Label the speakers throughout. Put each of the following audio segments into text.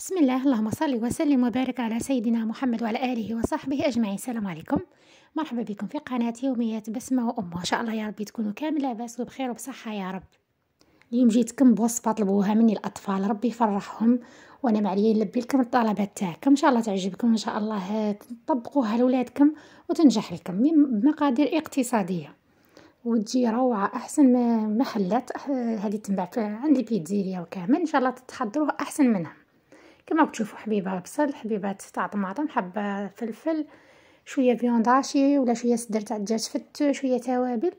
Speaker 1: بسم الله اللهم صل وسلم وبارك على سيدنا محمد وعلى آله وصحبه أجمعين السلام عليكم مرحبا بكم في قناة يوميات بسمة وأمه إن شاء الله يا ربي تكونوا كامل لاباس وبخير وبصحة يا رب اليوم جيتكم بوصفة طلبوها مني الأطفال ربي يفرحهم وأنا معليه نلبي لكم الطلبات تاعكم إن شاء الله تعجبكم إن شاء الله تطبقوها لولادكم وتنجح لكم بمقادير اقتصادية وتجي روعة أحسن ما حلات آه، هذه تنباع عندي بيتزيريا وكامل إن شاء الله تتحضروها أحسن منها كما تشوفوا حبيبه بصل حبيبه تاع طماطم حبه فلفل شويه فيونداشي ولا شويه صدر تاع دجاج فت شويه توابل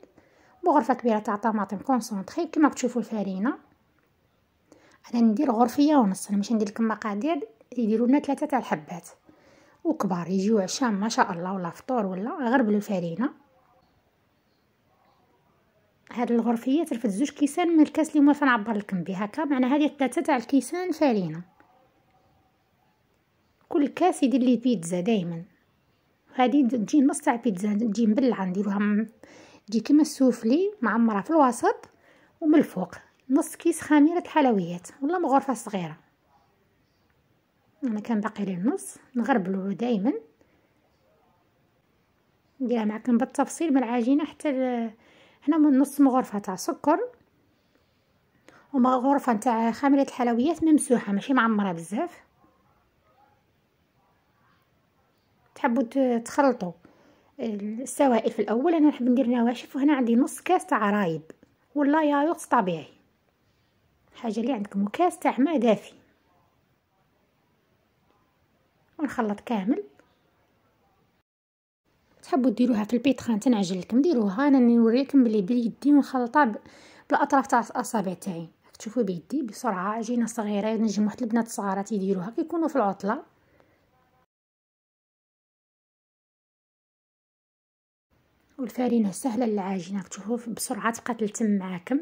Speaker 1: وغرفه كبيره تاع طماطم كونسونطري كما تشوفوا الفرينه انا ندير غرفيه ونص انا ماشي ندير لكم مقادير يديروا لنا ثلاثه تاع الحبات وكبار يجيو عشاء ما شاء الله ولا فطور ولا غير الفرينه هاد الغرفيه ترفد زوج كيسان من الكاس اللي ما فنعبر لكم بها هكا معنى هذه ثلاثه تاع الكيسان فرينه كل كاس يدير لي بيتزا دائما هادي تجي نص تاع بيتزا تجي مبلعه نديروها تجي كيما السوفلي معمره في الوسط ومن الفوق نص كيس خميره الحلويات والله مغرفه صغيره انا كان باقي لي النص نغربلو دائما نديرها معكم بالتفصيل من العجينه حتى هنا من نص مغرفه تاع سكر ومغرفه تاع خميره الحلويات ممسوحه ماشي معمره بزاف تحبوا تخلطوا السوائل في الاول انا نحب ندير نواشف وهنا عندي نص كاس تاع رايب ولا ياغورت طبيعي حاجه اللي عندكم كاس تاع ماء دافي ونخلط كامل تحبوا ديروها في البيتخان تنعجل لكم ديروها انا نوريكم بلي بيدي ونخلطها بالاطراف تاع الاصابع تاعي تشوفوا بيدي بسرعه عجينه صغيره نجم واحد البنات الصغارات يديروها كيكونوا في العطله والفارينة سهله للعجينه كتشوفو بسرعه تبقى تلتم معاكم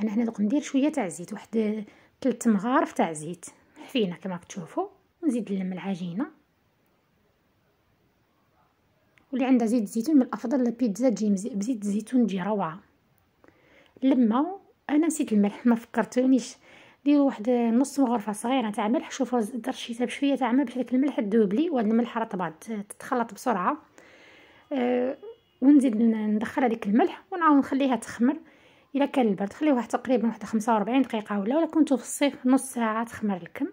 Speaker 1: انا هنا دوك ندير شويه تاع زيت واحد تلت مغارف تاع زيت حفينه كما كتشوفو ونزيد نلم العجينه واللي عندها زيت الزيتون من الافضل البيتزا تجي بزيت الزيتون تجي روعه لما انا نسيت الملح ما فكرتونيش ديروا واحد نص غرفه صغيره تاع ملح شوفوا درت شي بشويه تاع ملح باش داك الملح الدوبلي وهاد الملح راه طبعا تتخلط بسرعه آه، ونزيد ندخل هذيك الملح ونعاود نخليها تخمر الا كان البرد خليه واحد تقريبا واحد 45 دقيقه ولا ولا كنتو في الصيف نص ساعه تخمر لكم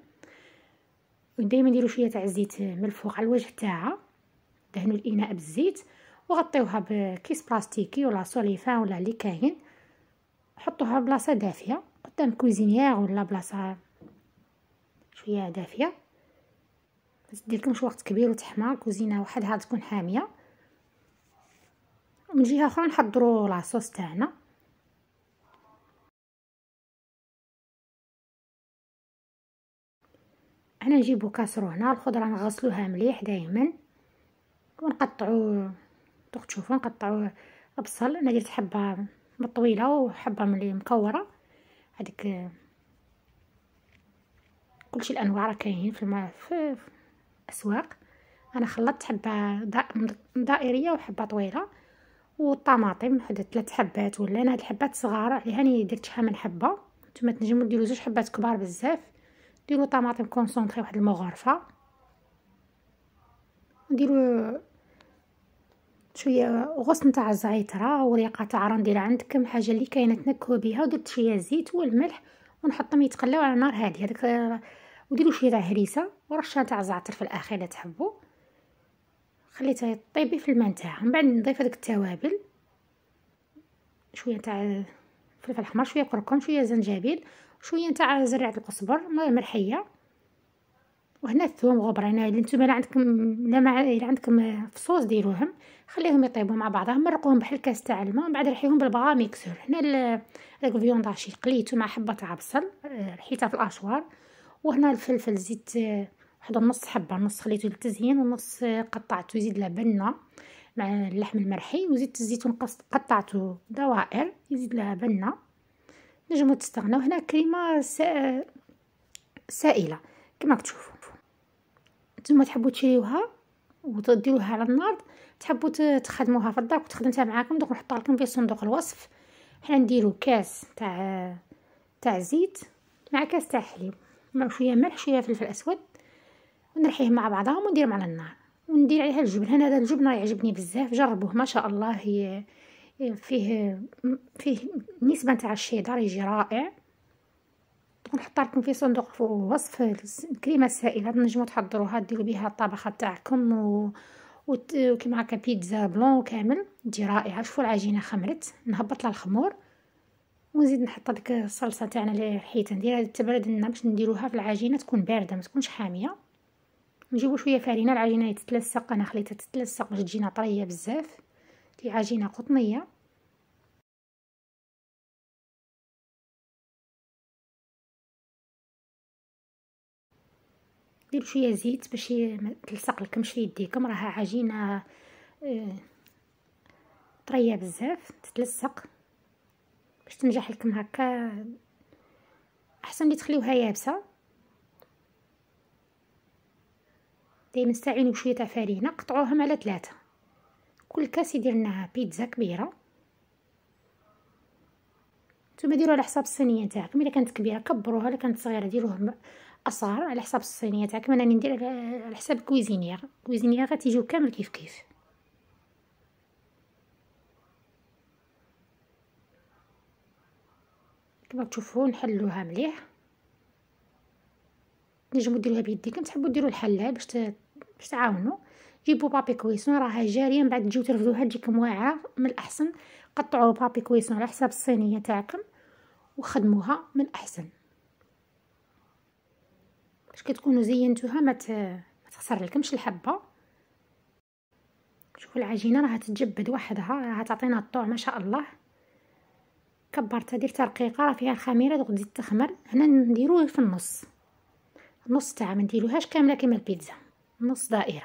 Speaker 1: ودائما ديروا شويه تاع الزيت من الفوق على الوجه تاعها دهنوا الاناء بالزيت وغطيوها بكيس بلاستيكي ولا سوليفان ولا اللي كاين حطوها بلاصه دافيه حتى مكوزينيير ولا بلاصه شويه دافيه متديرلكمش وقت كبير وتحمى كوزينه وحدها تكون حاميه ومن جهه اخرى نحضروا لاصوص تاعنا انا نجيبو كاسرو هنا الخضره نغسلوها مليح دائما ونقطعو دوك تشوفوا نقطعو بصل انا درت حبه مطويله وحبه ملي مكوره هذيك كلشي الانواع راه كاينين في, في الاسواق انا خلطت حبه دائريه وحبه طويله والطماطم هاد ثلاث حبات ولا انا هاد الحبات صغار عليها ني درت شحال من حبه نتوما تنجموا ديروا زوج حبات كبار بزاف ديروا طماطم كونسونطري واحد المغرفه نديروا شويه غصن تاع الزعتر وريقه تاع رنديل عندكم حاجه اللي كاينه تنكهوا بها ودرت شويه زيت والملح ونحطهم يتقلاو على نار هاديه هذاك وديروا شويه تاع هريسه ورشه تاع زعتر في الاخير اللي تحبوا خليتها طيبي في الماء نتاعها من بعد نضيف هذوك التوابل شويه تاع فلفل احمر شويه كركم شويه زنجبيل شويه تاع زرعه القزبر ملحيه وهنا الثوم غبرنا الا نتوما لا عندكم لا ما الا عندكم فصوص ديروهم خليهم يطيبوا مع بعضهم مرقوهم بحال كاس تاع الماء ومن بعد ريحيهم بالبغا ميكسور هنا الفيون الفيونداشي قليته مع حبه تاع بصل آه، رحيتها في الاشوار وهنا الفلفل زيت آه، واحد نص حبه نص خليته للتزيين ونص آه، قطعته يزيد بنه مع اللحم المرحي وزيت الزيتون قطعته دوائر يزيد لها بنه نجمو تستغناو هنا كريمه سائله كما تشوفوا نتوما تحبوا تشريوها وتديروها على النار تحبوا تخدموها في الدار وتخدمتها معاكم دوك نحطها لكم في صندوق الوصف حنا نديرو كاس تاع تاع زيت مع كاس تاع حليب مع نعم، شويه ملح شويه فلفل اسود ونرحيه مع بعضهم ونديرهم على النار وندير عليها الجبن هنا هذا الجبن راه يعجبني بزاف جربوه ما شاء الله هي فيه فيه نسبه تاع الشيدر يجي رائع ونحط لكم في صندوق الوصف الكريمه السائله تنجموا تحضروها ديروا بها الطبخه تاعكم و وكيما هكا بيتزا بلون كامل تجي رائعه شوفوا العجينه خمرت نهبط لها الخمور ونزيد نحط ديك الصلصه تاعنا اللي حيت نديرها التبرد لنا باش نديروها في العجينه تكون بارده ما تكونش حاميه نجيبو شويه فرينه العجينه تتلصق انا خليتها تتلصق باش تجينا طريه بزاف دي عجينه قطنيه ديروا شويه زيت باش تلصق لكمش في يديكم راها عجينه اه طريه بزاف تتلصق باش تنجح لكم هكا احسن لي تخليوها يابسه دايما استعينوا بشويه تاع فرينه قطعوهم على ثلاثه كل كاس يدير لنا بيتزا كبيره نتوما ديروها على حساب الصينيه نتاعكم الا كانت كبيره كبروها الا كانت صغيره ديروها اصغر على حساب الصينيه تاعك انا راني ندير على حساب كويزينيير كويزينيير غتيجيو كامل كيف كيف كما تشوفوا نحلوها مليح نجمو ديروها بيديكم تحبوا ديروا الحله باش باش تعاونوا جيبوا بابي كويسون راها جاريه من بعد تجيو ترفدوها تجيكم واعره من الاحسن قطعوا بابي كويسون على حساب الصينيه تاعكم وخدموها من الاحسن باش كتكونوا زينتوها ما تخسر لكمش الحبه شوفوا العجينه راها تتجبد وحدها راها تعطينا الطوع ما شاء الله كبرتها درتها رقيقه راه فيها الخميره تزيد تخمر هنا نديروه في النص النص تاعها ما نديروهاش كامله كما البيتزا نص دائره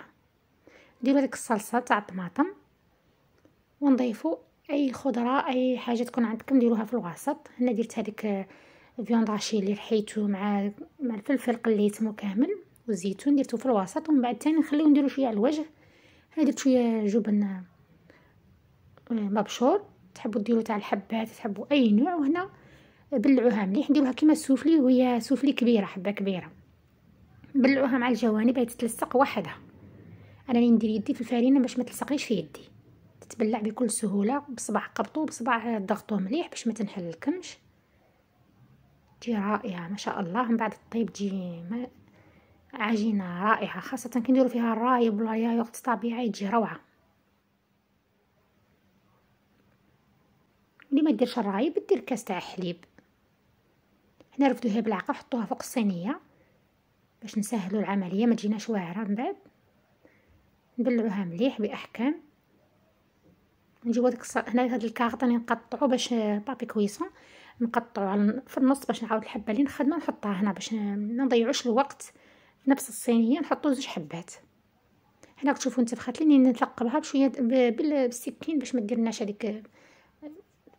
Speaker 1: نديرو ديك الصلصه تاع الطماطم ونضيفو اي خضره اي حاجه تكون عندكم ديروها في الوسط هنا درت هذيك فيوند عشي اللي رحيتو مع مع الفلفل قليته كامل والزيتون درتو في الوسط ومن بعد تاني نخليو نديرو شويه على الوجه هنا درت شويه جبن آه، مبشور تحبوا ديروا تاع الحبات تحبوا اي نوع وهنا بلعوها مليح نديروها كيما السوفلي وهي سوفلي كبيره حبه كبيره بلعوها مع الجوانب هي تتلصق وحدها انا راني ندير يدي في الفرينه باش ما تلصقليش في يدي تتبلع بكل سهوله بصبع قبطو بصبع ضغطو مليح باش ما تنحلكمش تجي رائعه ما شاء الله من بعد الطيب تجي ما عجينه رائعه خاصه كنديروا فيها الرايب ولا ياغورت طبيعي تجي روعه اللي ما ديرش الرايب دير كاس تاع حليب حنا رفدوها بالعقل حطوها فوق الصينيه باش نسهلوا العمليه ما تجيناش واعره من بعد نبلعوها مليح باحكام نجيبوا داك هنا هاد الكارط راني نقطعو باش بابي كويسون نقطعو على في النص باش نعاود الحبه اللي نخدمها نحطها هنا باش نضيعوش الوقت في نفس الصينيه نحطو زوج حبات هنا تشوفوا انتفخات لي نثقبها بشويه بالسكين باش ما ديرناش هذيك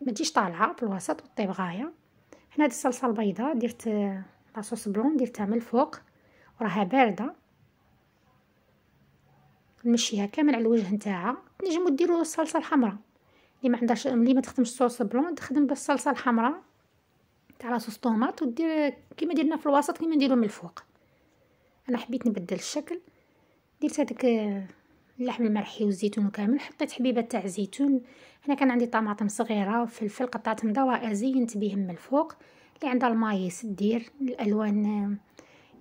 Speaker 1: ما تجيش طالعه في الوسط وطيب غايه هنا هذه الصلصه البيضاء درت لاصوص بلون درتها من الفوق وراها بارده نمشيها كامل على الوجه نتاعها تنجموا ديروا الصلصه الحمراء اللي ما عندهاش اللي ما تخدمش صوص بلون تخدم بالصلصه الحمراء تاع صوص طوماط ودير كيما درنا في الوسط كيما نديرو من الفوق انا حبيت نبدل الشكل درت هذاك آه، اللحم المرحي والزيتون كامل حطيت حبيبه تاع زيتون هنا كان عندي طماطم صغيره وفلفل قطعتهم دوائر زينت بهم من الفوق اللي عندها المايس دير الالوان آه،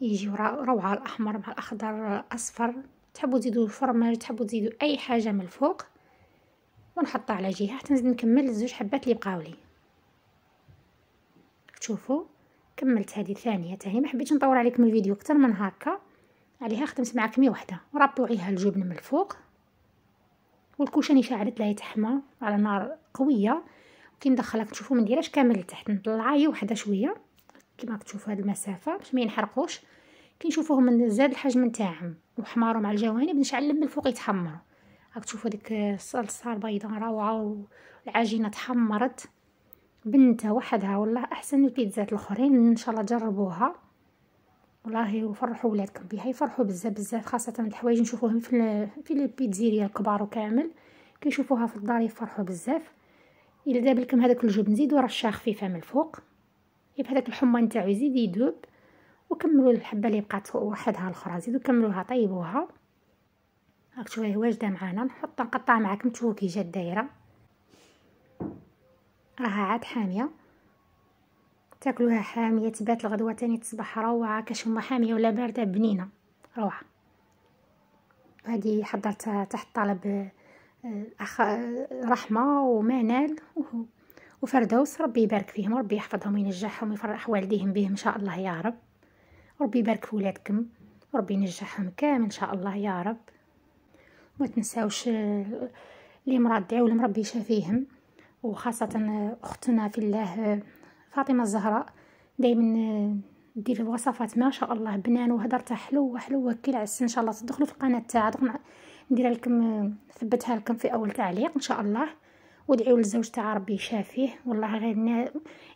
Speaker 1: يجيو روعه الاحمر مع الاخضر الاصفر تحبوا تزيدوا الفرماج تحبوا تزيدوا اي حاجه من الفوق ونحطها على جهه حتى نزيد نكمل الزوج حبات اللي بقاو لي تشوفوا كملت هذه الثانيه تاني ما حبيتش نطول عليكم الفيديو اكثر من هكا عليها خدمت معاك 100 وحده وربطوا عليها الجبن من الفوق والكوشاني شعلت لها تحمى على نار قويه كي ندخلها تشوفوا ما نديرهاش كامل لتحت نطلعها هي وحده شويه كما تشوفوا هذه المسافه باش ما ينحرقوش كي نشوفوهم من زاد الحجم نتاعهم وحمارو مع الجوانب نشعل من الفوق يتحمروا راك تشوفوا ديك الصلصه البيضاء روعه والعجينه تحمرت بنتها وحدها والله احسن من البيتزات الاخرين ان شاء الله جربوها والله وفرحوا ولادكم بها يفرحوا بزاف بزاف خاصه الحوايج نشوفوهم في في البيتزيريا الكبار وكامل كيشوفوها في الدار يفرحوا بزاف الا داب لكم هذاك الجبن زيدوا رشه خفيفه من الفوق يبقى هذاك الحمى نتاعو يزيد يذوب وكملوا الحبه اللي بقات وحدها الاخرى زيدوا كملوها طيبوها هاك شويه واجده معانا نحط نقطع معاكم تشوفوا كي جات دايره راها عاد حاميه تاكلوها حاميه تبات الغدوه تاني تصبح روعه كاش هما حاميه ولا بارده بنينه روعه هذه حضرتها تحت طلب آه، اخ آه، رحمه ومنال وفردوس ربي يبارك فيهم ربي يحفظهم وينجحهم ويفرح والديهم بهم ان شاء الله يا رب ربي يبارك في ولادكم ربي ينجحهم كامل ان شاء الله يا رب ما تنساوش اللي آه، مرض دعوا لهم ربي يشافيهم وخاصة أختنا في الله فاطمة الزهراء دايما آه، دير وصفات ما شاء الله بنان وهدرتها حلوة حلوة كي العسل إن شاء الله تدخلوا في القناة تاعها نديرها لكم آه، ثبتها لكم في أول تعليق إن شاء الله وادعيوا للزوج تاع ربي يشافيه والله غير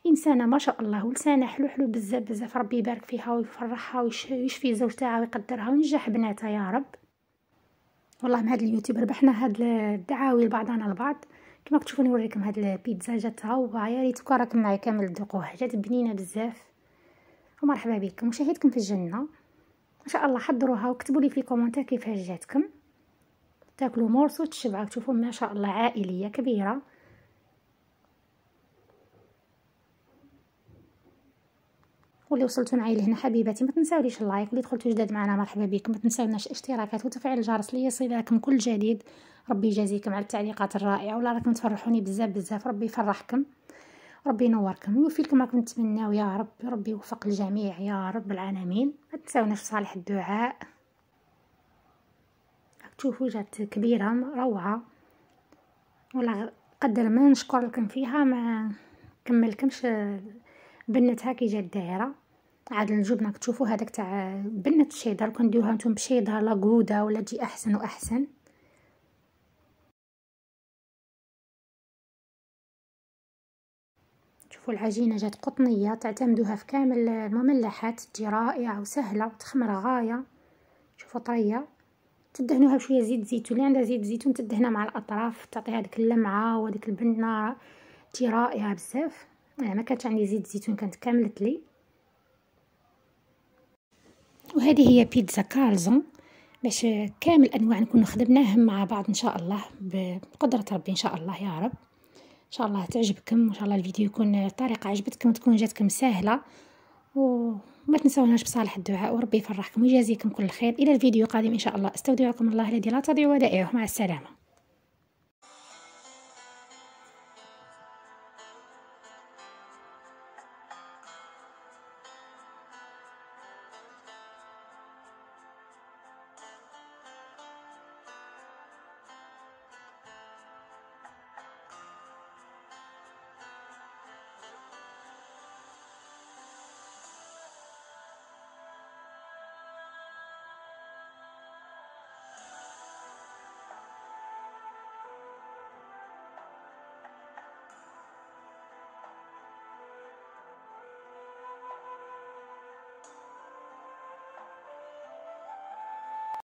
Speaker 1: انسانه ما شاء الله ولسانها حلو حلو بزاف بزاف ربي يبارك فيها ويفرحها ويشفي الزوج تاعها ويقدرها وينجح بناتها يا رب والله من هاد اليوتيوب ربحنا هاد الدعاوي لبعضنا البعض كما كتشوفوا نوريكم هاد البيتزا جاتها ويا ريت راكم معايا كامل ذوقوها جات بنينه بزاف ومرحبا بكم مشاهدكم في الجنه ان شاء الله حضروها وكتبوا لي في الكومونتير كيفاش جاتكم تاكلوا مورس وتشبعوا تشوفوا ما شاء الله عائليه كبيره واللي وصلتوا معايا لهنا حبيباتي ما تنساوليش اللايك واللي دخلتوا جداد معنا مرحبا بكم ما تنساوناش الاشتراكات وتفعيل الجرس ليصلكم كل جديد ربي يجازيكم على التعليقات الرائعه ولا راكم تفرحوني بزاف بزاف ربي يفرحكم ربي ينوركم ويوفي لكم راكم تتمناو يا رب ربي يوفق الجميع يا رب العالمين ما تنساوناش صالح الدعاء تشوفوا جات كبيره روعه ولا قدر ما نشكر لكم فيها ما كملكمش بنتها كي جات دايره عاد الجبنه كتشوفوا هذاك تاع بنت الشيدر كنديروها نتوما بشيدر لا قوده ولا تجي احسن واحسن شوفوا العجينه جات قطنيه تعتمدوها في كامل المملحات تجي رائعه وسهله وتخمر غايه شوفوا طريه تدهنوها بشويه زيت زيتون اللي يعني عندها زيت زيتون تدهنها مع الاطراف تعطيها هذيك اللمعه وهذيك البنه تجي رائعه بزاف انا يعني ما كانتش عندي زيت زيتون كانت كاملت لي وهذه هي بيتزا كارلزون باش كامل الانواع نكونو خدمناهم مع بعض ان شاء الله بقدره ربي ان شاء الله يا رب ان شاء الله تعجبكم وان شاء الله الفيديو يكون الطريقه عجبتكم تكون جاتكم سهله وما تنساوناش بصالح الدعاء وربي يفرحكم ويجازيكم كل خير الى الفيديو القادم ان شاء الله استودعكم الله الذي لا تضيع ودائعه مع السلامه